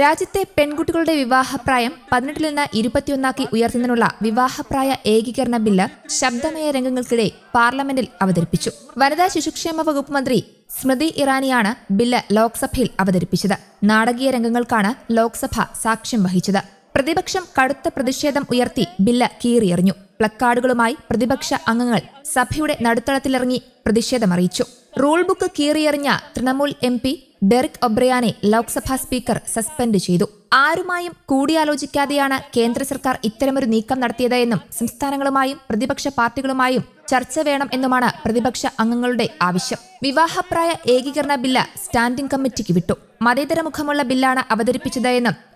രാജ്യത്തെ പെൺകുട്ടികളുടെ വിവാഹപ്രായം പതിനെട്ടിൽ നിന്ന് ഇരുപത്തിയൊന്നാക്കി ഉയർത്തുന്നതിനുള്ള വിവാഹപ്രായ ഏകീകരണ ബില്ല് ശബ്ദമയ രംഗങ്ങൾക്കിടെ പാർലമെന്റിൽ അവതരിപ്പിച്ചു വനിതാ ശിശുക്ഷേമ വകുപ്പ് മന്ത്രി സ്മൃതി ഇറാനിയാണ് ബില്ല് ലോക്സഭയിൽ അവതരിപ്പിച്ചത് നാടകീയ രംഗങ്ങൾക്കാണ് ലോക്സഭ സാക്ഷ്യം വഹിച്ചത് പ്രതിപക്ഷം കടുത്ത പ്രതിഷേധം ഉയർത്തി ബില്ല് കീറിയെറിഞ്ഞു പ്ലക്കാർഡുകളുമായി പ്രതിപക്ഷ അംഗങ്ങൾ സഭയുടെ നടുത്തളത്തിലിറങ്ങി പ്രതിഷേധമറിയിച്ചു റൂൾ ബുക്ക് കീറിയെറിഞ്ഞ തൃണമൂൽ എം പി ഡെറിക് ഒബ്രയാനെ ലോക്സഭാ സ്പീക്കർ സസ്പെൻഡ് ചെയ്തു ആരുമായും കൂടിയാലോചിക്കാതെയാണ് കേന്ദ്ര സർക്കാർ ഇത്തരമൊരു നീക്കം നടത്തിയത് എന്നും സംസ്ഥാനങ്ങളുമായും പ്രതിപക്ഷ പാർട്ടികളുമായും ചർച്ച വേണം എന്നുമാണ് പ്രതിപക്ഷ അംഗങ്ങളുടെ ആവശ്യം വിവാഹപ്രായ ഏകീകരണ ബില്ല് സ്റ്റാൻഡിംഗ് കമ്മിറ്റിക്ക് വിട്ടു മതേതര മുഖമുള്ള ബില്ലാണ് അവതരിപ്പിച്ചത്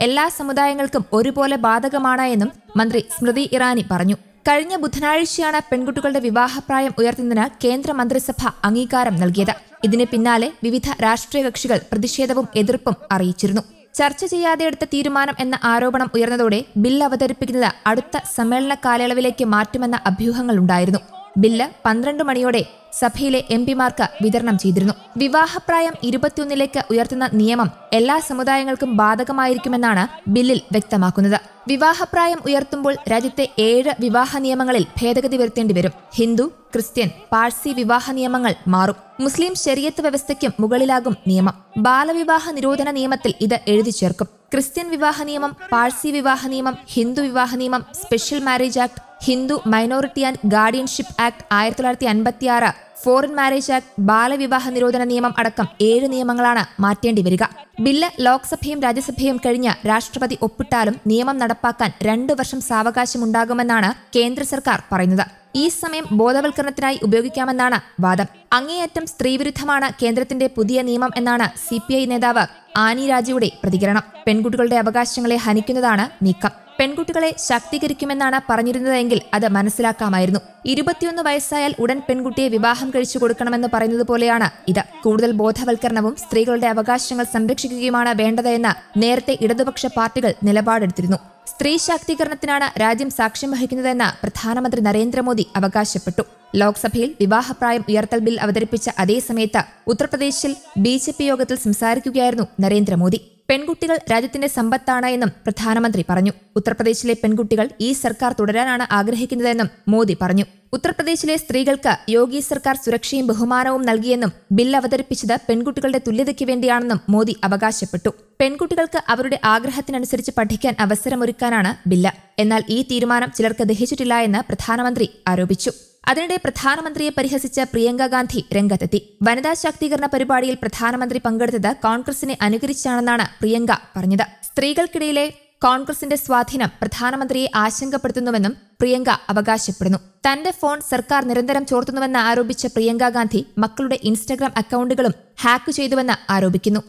എല്ലാ സമുദായങ്ങൾക്കും ഒരുപോലെ ബാധകമാണ് എന്നും മന്ത്രി സ്മൃതി ഇറാനി പറഞ്ഞു കഴിഞ്ഞ ബുധനാഴ്ചയാണ് പെൺകുട്ടികളുടെ വിവാഹപ്രായം ഉയർത്തുന്നതിന് കേന്ദ്ര മന്ത്രിസഭ അംഗീകാരം നൽകിയത് ഇതിന് പിന്നാലെ വിവിധ രാഷ്ട്രീയ കക്ഷികൾ പ്രതിഷേധവും എതിർപ്പും അറിയിച്ചിരുന്നു ചർച്ച ചെയ്യാതെ എടുത്ത തീരുമാനം എന്ന ആരോപണം ഉയർന്നതോടെ ബിൽ അവതരിപ്പിക്കുന്നത് അടുത്ത സമ്മേളന കാലയളവിലേക്ക് മാറ്റുമെന്ന അഭ്യൂഹങ്ങളുണ്ടായിരുന്നു ബില്ല് പന്ത്രണ്ട് മണിയോടെ സഭയിലെ എം പിമാർക്ക് വിതരണം ചെയ്തിരുന്നു വിവാഹപ്രായം ഇരുപത്തിയൊന്നിലേക്ക് ഉയർത്തുന്ന നിയമം എല്ലാ സമുദായങ്ങൾക്കും ബാധകമായിരിക്കുമെന്നാണ് ബില്ലിൽ വ്യക്തമാക്കുന്നത് വിവാഹപ്രായം ഉയർത്തുമ്പോൾ രാജ്യത്തെ ഏഴ് വിവാഹ നിയമങ്ങളിൽ ഭേദഗതി വരുത്തേണ്ടി വരും ഹിന്ദു ക്രിസ്ത്യൻ പാഴ്സി വിവാഹ നിയമങ്ങൾ മാറും മുസ്ലിം ശരിയത്ത് വ്യവസ്ഥയ്ക്കും മുകളിലാകും നിയമം ബാലവിവാഹ നിരോധന നിയമത്തിൽ ഇത് എഴുതി ചേർക്കും ക്രിസ്ത്യൻ വിവാഹ നിയമം പാഴ്സി വിവാഹ നിയമം ഹിന്ദു വിവാഹ നിയമം special marriage act Hindu minority and guardianship act ആയിരത്തി തൊള്ളായിരത്തി അൻപത്തി ആറ് ഫോറിൻ മാരേജ് ആക്ട് ബാലവിവാഹ നിരോധന നിയമം അടക്കം ഏഴ് നിയമങ്ങളാണ് മാറ്റേണ്ടി വരിക ബില്ല് ലോക്സഭയും രാജ്യസഭയും കഴിഞ്ഞ് രാഷ്ട്രപതി ഒപ്പിട്ടാലും നിയമം നടപ്പാക്കാൻ രണ്ടു വർഷം സാവകാശമുണ്ടാകുമെന്നാണ് കേന്ദ്ര സർക്കാർ പറയുന്നത് ഈ സമയം ബോധവൽക്കരണത്തിനായി ഉപയോഗിക്കാമെന്നാണ് വാദം അങ്ങേയറ്റം സ്ത്രീവിരുദ്ധമാണ് കേന്ദ്രത്തിന്റെ പുതിയ നിയമം എന്നാണ് സി നേതാവ് ആനി രാജയുടെ പ്രതികരണം പെൺകുട്ടികളുടെ അവകാശങ്ങളെ ഹനിക്കുന്നതാണ് നീക്കം പെൺകുട്ടികളെ ശാക്തീകരിക്കുമെന്നാണ് പറഞ്ഞിരുന്നതെങ്കിൽ അത് മനസ്സിലാക്കാമായിരുന്നു ഇരുപത്തിയൊന്ന് വയസ്സായാൽ ഉടൻ പെൺകുട്ടിയെ വിവാഹം കഴിച്ചു കൊടുക്കണമെന്ന് പറയുന്നത് പോലെയാണ് ഇത് കൂടുതൽ ബോധവൽക്കരണവും സ്ത്രീകളുടെ അവകാശങ്ങൾ സംരക്ഷിക്കുകയുമാണ് വേണ്ടതെന്ന് നേരത്തെ ഇടതുപക്ഷ പാർട്ടികൾ നിലപാടെടുത്തിരുന്നു സ്ത്രീ ശാക്തീകരണത്തിനാണ് രാജ്യം സാക്ഷ്യം വഹിക്കുന്നതെന്ന് പ്രധാനമന്ത്രി നരേന്ദ്രമോദി അവകാശപ്പെട്ടു ലോക്സഭയിൽ വിവാഹപ്രായം ഉയർത്തൽ ബിൽ അവതരിപ്പിച്ച അതേസമയത്ത് ഉത്തർപ്രദേശിൽ ബി യോഗത്തിൽ സംസാരിക്കുകയായിരുന്നു നരേന്ദ്രമോദി പെൺകുട്ടികൾ രാജ്യത്തിന്റെ സമ്പത്താണ് എന്നും പ്രധാനമന്ത്രി പറഞ്ഞു ഉത്തർപ്രദേശിലെ പെൺകുട്ടികൾ ഈ സർക്കാർ തുടരാനാണ് ആഗ്രഹിക്കുന്നതെന്നും മോദി പറഞ്ഞു ഉത്തർപ്രദേശിലെ സ്ത്രീകൾക്ക് യോഗി സർക്കാർ സുരക്ഷയും ബഹുമാനവും നൽകിയെന്നും ബിൽ അവതരിപ്പിച്ചത് പെൺകുട്ടികളുടെ തുല്യതയ്ക്ക് വേണ്ടിയാണെന്നും മോദി അവകാശപ്പെട്ടു പെൺകുട്ടികൾക്ക് അവരുടെ ആഗ്രഹത്തിനനുസരിച്ച് പഠിക്കാൻ അവസരമൊരുക്കാനാണ് ബില്ല് എന്നാൽ ഈ തീരുമാനം ചിലർക്ക് ദഹിച്ചിട്ടില്ല എന്ന് പ്രധാനമന്ത്രി ആരോപിച്ചു അതിനിടെ പ്രധാനമന്ത്രിയെ പരിഹസിച്ച പ്രിയങ്കാഗാന്ധി ഗാന്ധി രംഗത്തെത്തി വനിതാ ശാക്തീകരണ പരിപാടിയിൽ പ്രധാനമന്ത്രി പങ്കെടുത്തത് കോൺഗ്രസിനെ അനുകരിച്ചാണെന്നാണ് പ്രിയങ്ക പറഞ്ഞത് സ്ത്രീകൾക്കിടയിലെ കോൺഗ്രസിന്റെ സ്വാധീനം പ്രധാനമന്ത്രിയെ ആശങ്കപ്പെടുത്തുന്നുവെന്നും പ്രിയങ്ക അവകാശപ്പെടുന്നു തന്റെ ഫോൺ സർക്കാർ നിരന്തരം ചോർത്തുന്നുവെന്ന് ആരോപിച്ച പ്രിയങ്കാഗാന്ധി ഗാന്ധി മക്കളുടെ ഇൻസ്റ്റഗ്രാം അക്കൗണ്ടുകളും ഹാക്ക് ചെയ്തുവെന്ന് ആരോപിക്കുന്നു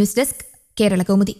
ന്യൂസ് ഡെസ്ക് കേരള കൗമുദി